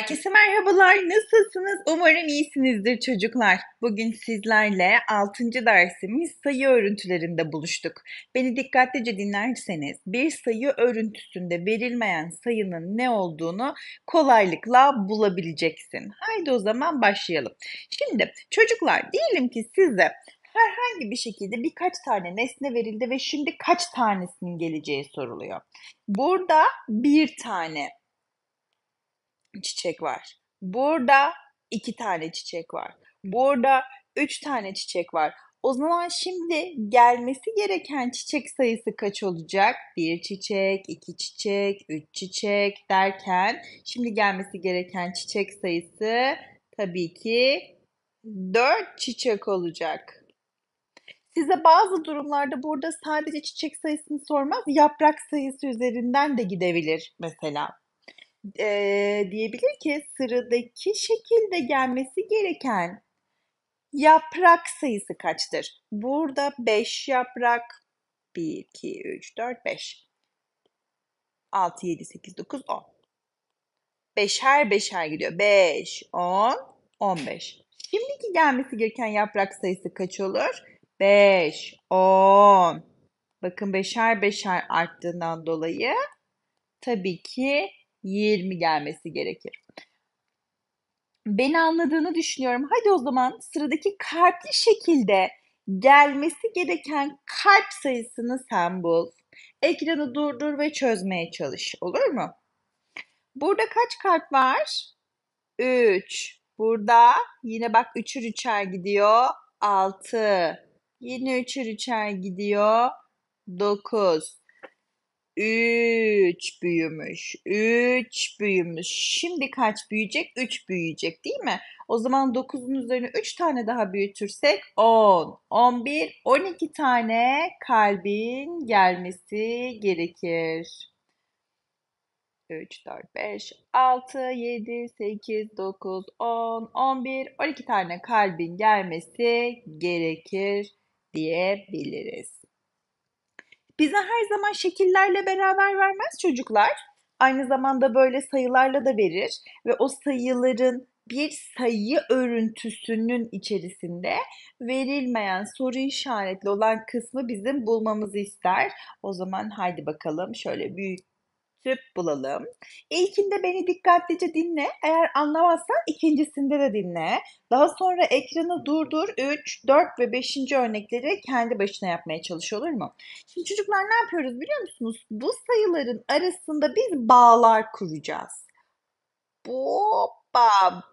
Herkese merhabalar. Nasılsınız? Umarım iyisinizdir çocuklar. Bugün sizlerle 6. dersimiz sayı örüntülerinde buluştuk. Beni dikkatlice dinlerseniz bir sayı örüntüsünde verilmeyen sayının ne olduğunu kolaylıkla bulabileceksin. Haydi o zaman başlayalım. Şimdi çocuklar diyelim ki size herhangi bir şekilde birkaç tane nesne verildi ve şimdi kaç tanesinin geleceği soruluyor. Burada bir tane çiçek var. Burada iki tane çiçek var. Burada üç tane çiçek var. O zaman şimdi gelmesi gereken çiçek sayısı kaç olacak? Bir çiçek, iki çiçek, üç çiçek derken şimdi gelmesi gereken çiçek sayısı tabii ki dört çiçek olacak. Size bazı durumlarda burada sadece çiçek sayısını sormaz, yaprak sayısı üzerinden de gidebilir mesela e, diyebilir ki sıradaki şekilde gelmesi gereken yaprak sayısı kaçtır? Burada 5 yaprak 1, 2, 3, 4, 5 6, 7, 8, 9, 10 Beşer beşer gidiyor. 5, 10, 15. Şimdiki gelmesi gereken yaprak sayısı kaç olur? 5, 10. Bakın beşer beşer arttığından dolayı tabii ki 20 gelmesi gerekir. Beni anladığını düşünüyorum. Hadi o zaman sıradaki kalpli şekilde gelmesi gereken kalp sayısını sen bul. Ekranı durdur ve çözmeye çalış. Olur mu? Burada kaç kalp var? 3. Burada yine bak 3'ür 3'er gidiyor. 6. Yine 3'ür 3'er gidiyor. 9. 3 büyümüş. 3 büyümüş. Şimdi kaç büyüyecek? 3 büyüyecek değil mi? O zaman 9'un üzerine 3 tane daha büyütürsek 10, 11, 12 tane kalbin gelmesi gerekir. 3, 4, 5, 6, 7, 8, 9, 10, 11, 12 tane kalbin gelmesi gerekir diyebiliriz bize her zaman şekillerle beraber vermez çocuklar. Aynı zamanda böyle sayılarla da verir ve o sayıların bir sayı örüntüsünün içerisinde verilmeyen soru işaretli olan kısmı bizim bulmamızı ister. O zaman haydi bakalım şöyle büyük tüp bulalım. İlkinde beni dikkatlice dinle. Eğer anlamazsan ikincisinde de dinle. Daha sonra ekranı durdur. 3, 4 ve 5. örnekleri kendi başına yapmaya çalış olur mu? Şimdi çocuklar ne yapıyoruz biliyor musunuz? Bu sayıların arasında biz bağlar kuracağız. Bu Hoppa!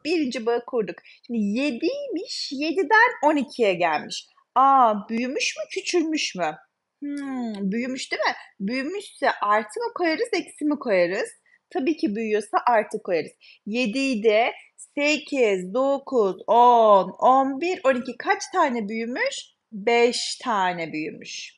Birinci bağı kurduk. Şimdi 7'ymiş. 7'den 12'ye gelmiş. Aa büyümüş mü küçülmüş mü? Hmm, büyümüş değil mi? Büyümüşse artı mı koyarız, eksi mi koyarız? Tabii ki büyüyorsa artı koyarız. 7'yi de 8, 9, 10, 11, 12 kaç tane büyümüş? 5 tane büyümüş.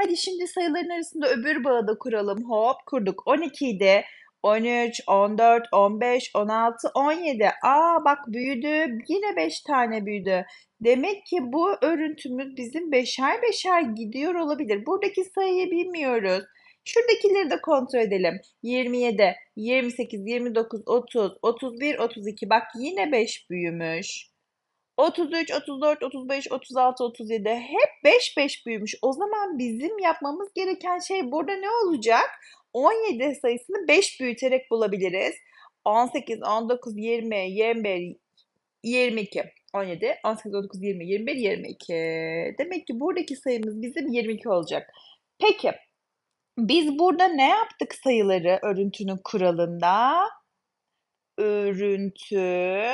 Hadi şimdi sayıların arasında öbür bağı da kuralım. Hop kurduk. 12'yi de 13, 14, 15, 16, 17. Aa bak büyüdü. Yine 5 tane büyüdü. Demek ki bu örüntümüz bizim beşer beşer gidiyor olabilir. Buradaki sayıyı bilmiyoruz. Şuradakileri de kontrol edelim. 27, 28, 29, 30, 31, 32. Bak yine 5 büyümüş. 33, 34, 35, 36, 37 hep 5 5 büyümüş. O zaman bizim yapmamız gereken şey burada ne olacak? 17 sayısını 5 büyüterek bulabiliriz. 18, 19, 20, 21, 22. 17, 18, 19, 20, 21, 22. Demek ki buradaki sayımız bizim 22 olacak. Peki biz burada ne yaptık sayıları örüntünün kuralında? Örüntü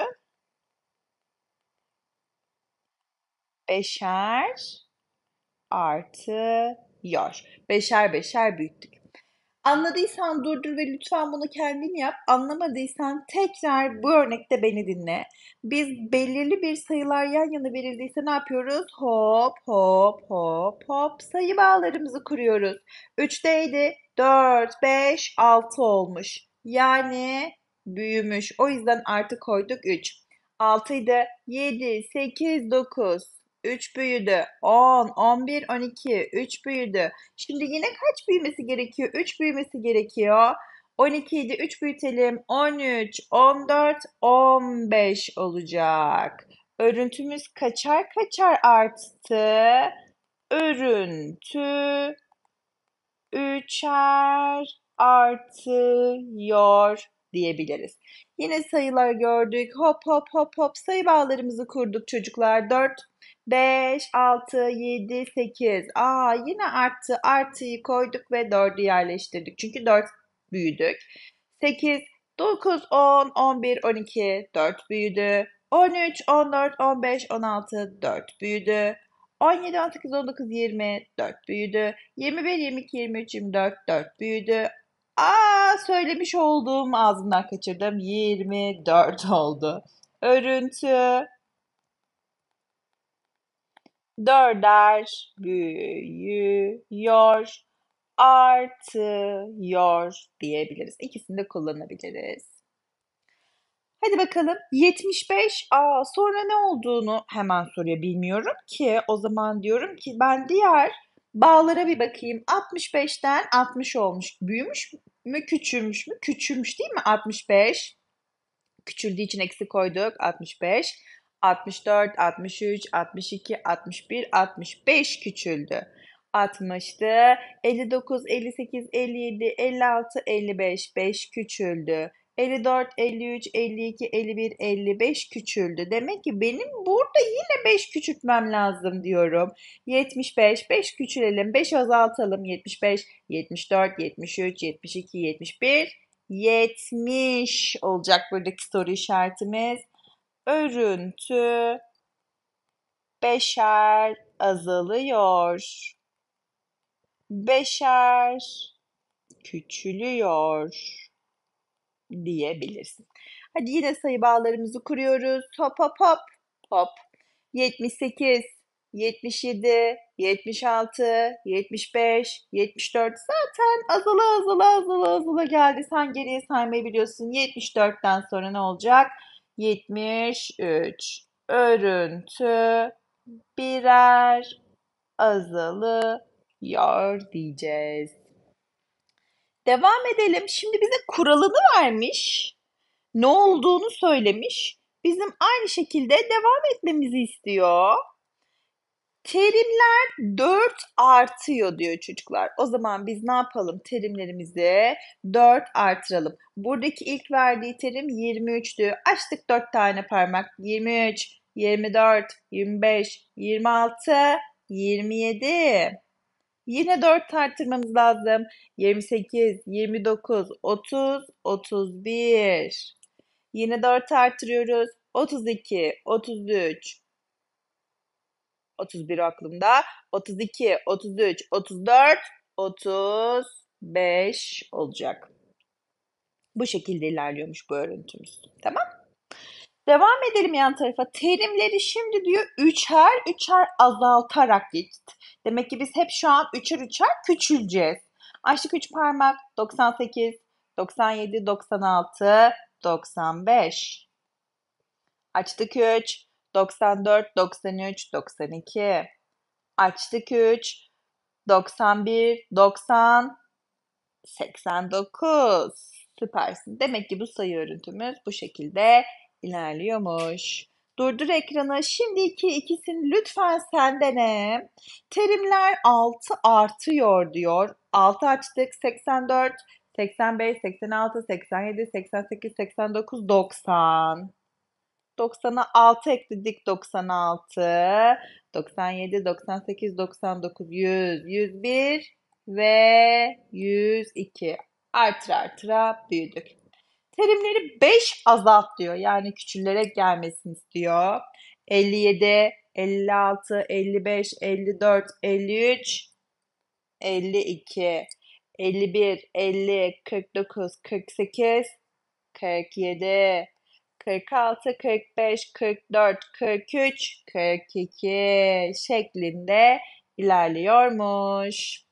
beşer artıyor. Beşer beşer büyüttük. Anladıysan durdur ve lütfen bunu kendin yap. Anlamadıysan tekrar bu örnekte beni dinle. Biz belirli bir sayılar yan yana verildiyse ne yapıyoruz? Hop hop hop hop sayı bağlarımızı kuruyoruz. 3'teydi 4, 5, 6 olmuş. Yani büyümüş. O yüzden artı koyduk 3. 6 idi 7, 8, 9. 3 büyüdü. 10, 11, 12. 3 büyüdü. Şimdi yine kaç büyümesi gerekiyor? 3 büyümesi gerekiyor. 12 idi. 3 büyütelim. 13, 14, 15 olacak. Örüntümüz kaçar kaçar arttı. Örüntü üçer artıyor diyebiliriz. Yine sayılar gördük. Hop hop hop hop sayı bağlarımızı kurduk çocuklar. 4, 5, 6, 7, 8. Aa yine arttı. Artıyı koyduk ve 4'ü yerleştirdik. Çünkü 4 büyüdük. 8, 9, 10, 11, 12. 4 büyüdü. 13, 14, 15, 16. 4 büyüdü. 17, 18, 19, 20. 4 büyüdü. 21, 22, 23, 24. 4 büyüdü. Aa söylemiş olduğum ağzından kaçırdım. 24 oldu. Örüntü dörder büyüyor, artıyor diyebiliriz. İkisini de kullanabiliriz. Hadi bakalım 75 aa sonra ne olduğunu hemen soruyor bilmiyorum ki o zaman diyorum ki ben diğer bağlara bir bakayım 65'ten 60 olmuş büyümüş mü küçülmüş mü küçülmüş değil mi 65 küçüldüğü için eksi koyduk 65 64, 63, 62, 61, 65 küçüldü. 60'tı. 59, 58, 57, 56, 55, 5 küçüldü. 54, 53, 52, 51, 55 küçüldü. Demek ki benim burada yine 5 küçültmem lazım diyorum. 75, 5 küçülelim, 5 azaltalım. 75, 74, 73, 72, 71, 70 olacak buradaki soru işaretimiz örüntü beşer azalıyor. Beşer küçülüyor diyebilirsin. Hadi yine sayı bağlarımızı kuruyoruz. Hop hop hop hop. 78, 77, 76, 75, 74 zaten azala azala azala azala geldi. Sen geriye saymayı biliyorsun. 74'ten sonra ne olacak? 73 örüntü birer azalıyor diyeceğiz. Devam edelim. Şimdi bize kuralını vermiş. Ne olduğunu söylemiş. Bizim aynı şekilde devam etmemizi istiyor. Terimler 4 artıyor diyor çocuklar. O zaman biz ne yapalım? Terimlerimizi 4 artıralım. Buradaki ilk verdiği terim 23'tü. Açtık 4 tane parmak. 23, 24, 25, 26, 27. Yine 4 arttırmamız lazım. 28, 29, 30, 31. Yine 4 arttırıyoruz. 32, 33, 31 aklımda. 32, 33, 34, 35 olacak. Bu şekilde ilerliyormuş bu örüntümüz. Tamam. Devam edelim yan tarafa. Terimleri şimdi diyor üçer üçer azaltarak git. Demek ki biz hep şu an üçer üçer küçüleceğiz. Açlık üç parmak 98, 97, 96, 95. Açtık 3, 94, 93, 92. Açtık 3. 91, 90, 89. Süpersin. Demek ki bu sayı örüntümüz bu şekilde ilerliyormuş. Durdur ekranı. Şimdiki ikisini lütfen sen dene. Terimler 6 artıyor diyor. 6 açtık. 84, 85, 86, 87, 88, 89, 90. 90'a 6 ekledik 96, 97, 98, 99, 100, 101 ve 102. Artıra artıra büyüdük. Terimleri 5 azalt diyor. Yani küçülerek gelmesini istiyor. 57, 56, 55, 54, 53, 52, 51, 50, 49, 48, 47, 46, 45, 44, 43, 42 şeklinde ilerliyormuş.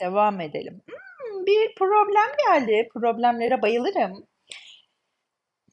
Devam edelim. Hmm, bir problem geldi. Problemlere bayılırım.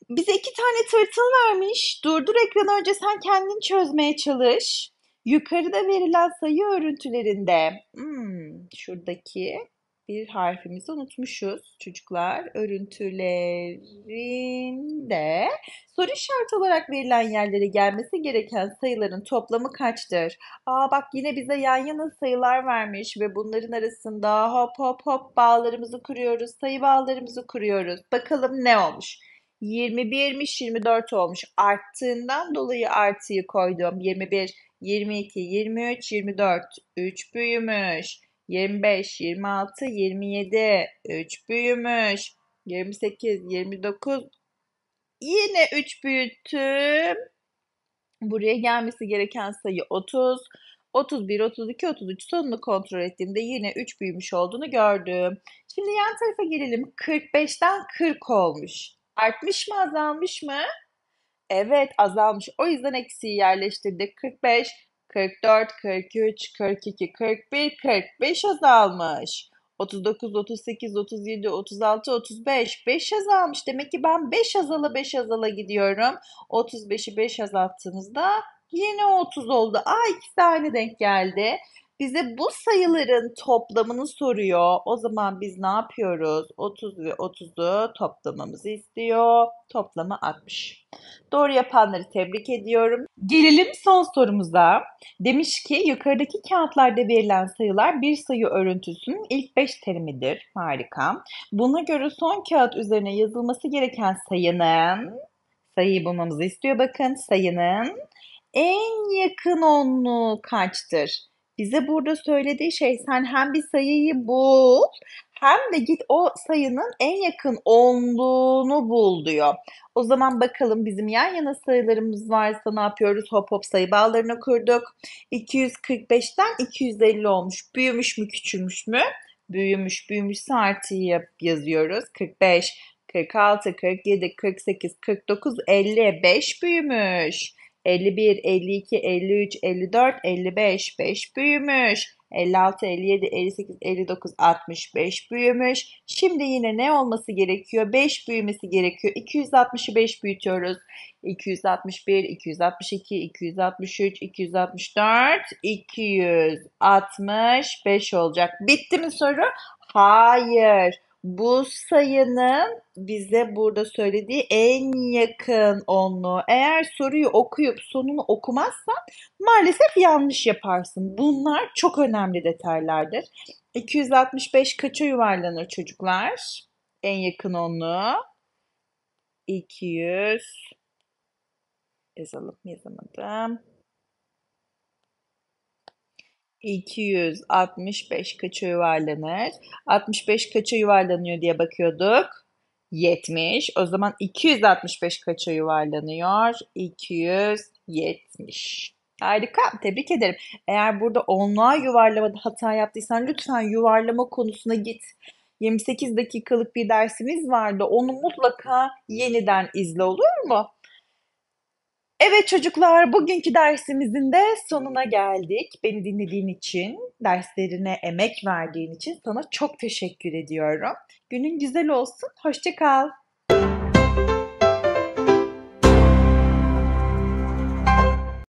Bize iki tane tırtıl vermiş. Durdur ekran önce sen kendin çözmeye çalış. Yukarıda verilen sayı örüntülerinde. Hmm, şuradaki bir harfimizi unutmuşuz çocuklar. Örüntülerinde soru işareti olarak verilen yerlere gelmesi gereken sayıların toplamı kaçtır? Aa bak yine bize yan yana sayılar vermiş ve bunların arasında hop hop hop bağlarımızı kuruyoruz, sayı bağlarımızı kuruyoruz. Bakalım ne olmuş? 21'miş 24 olmuş. Arttığından dolayı artıyı koydum. 21, 22, 23, 24. 3 büyümüş. 25, 26, 27, 3 büyümüş. 28, 29. Yine 3 büyüttüm. Buraya gelmesi gereken sayı 30. 31, 32, 33 sonunu kontrol ettiğimde yine 3 büyümüş olduğunu gördüm. Şimdi yan tarafa gelelim. 45'ten 40 olmuş. Artmış mı azalmış mı? Evet azalmış. O yüzden eksiği yerleştirdik. 45 44, 43, 42, 41, 45 azalmış. 39, 38, 37, 36, 35. 5 azalmış. Demek ki ben 5 azala 5 azala gidiyorum. 35'i 5 azalttığınızda yine 30 oldu. Aa iki tane denk geldi. Bize bu sayıların toplamını soruyor. O zaman biz ne yapıyoruz? 30 ve 30'u toplamamızı istiyor. Toplamı 60. Doğru yapanları tebrik ediyorum. Gelelim son sorumuza. Demiş ki yukarıdaki kağıtlarda verilen sayılar bir sayı örüntüsünün ilk 5 terimidir. Harika. Buna göre son kağıt üzerine yazılması gereken sayının sayıyı bulmamızı istiyor. Bakın sayının en yakın onluğu kaçtır? Bize burada söylediği şey sen hem bir sayıyı bul hem de git o sayının en yakın onluğunu bul diyor. O zaman bakalım bizim yan yana sayılarımız varsa ne yapıyoruz? Hop hop sayı bağlarını kurduk. 245'ten 250 olmuş. Büyümüş mü küçülmüş mü? Büyümüş. Büyümüşse artıyı yazıyoruz. 45, 46, 47, 48, 49, 55 büyümüş. 51, 52, 53, 54, 55, 5 büyümüş. 56, 57, 58, 59, 65 büyümüş. Şimdi yine ne olması gerekiyor? 5 büyümesi gerekiyor. 260'ı 5 büyütüyoruz. 261, 262, 263, 264, 265 olacak. Bitti mi soru? Hayır bu sayının bize burada söylediği en yakın onlu. Eğer soruyu okuyup sonunu okumazsan maalesef yanlış yaparsın. Bunlar çok önemli detaylardır. 265 kaça yuvarlanır çocuklar? En yakın onlu. 200 yazalım yazamadım. 265 kaça yuvarlanır? 65 kaça yuvarlanıyor diye bakıyorduk. 70. O zaman 265 kaça yuvarlanıyor? 270. Harika. Tebrik ederim. Eğer burada onluğa yuvarlamada hata yaptıysan lütfen yuvarlama konusuna git. 28 dakikalık bir dersimiz vardı. Onu mutlaka yeniden izle olur mu? Evet çocuklar, bugünkü dersimizin de sonuna geldik. Beni dinlediğin için, derslerine emek verdiğin için sana çok teşekkür ediyorum. Günün güzel olsun, Hoşçakal.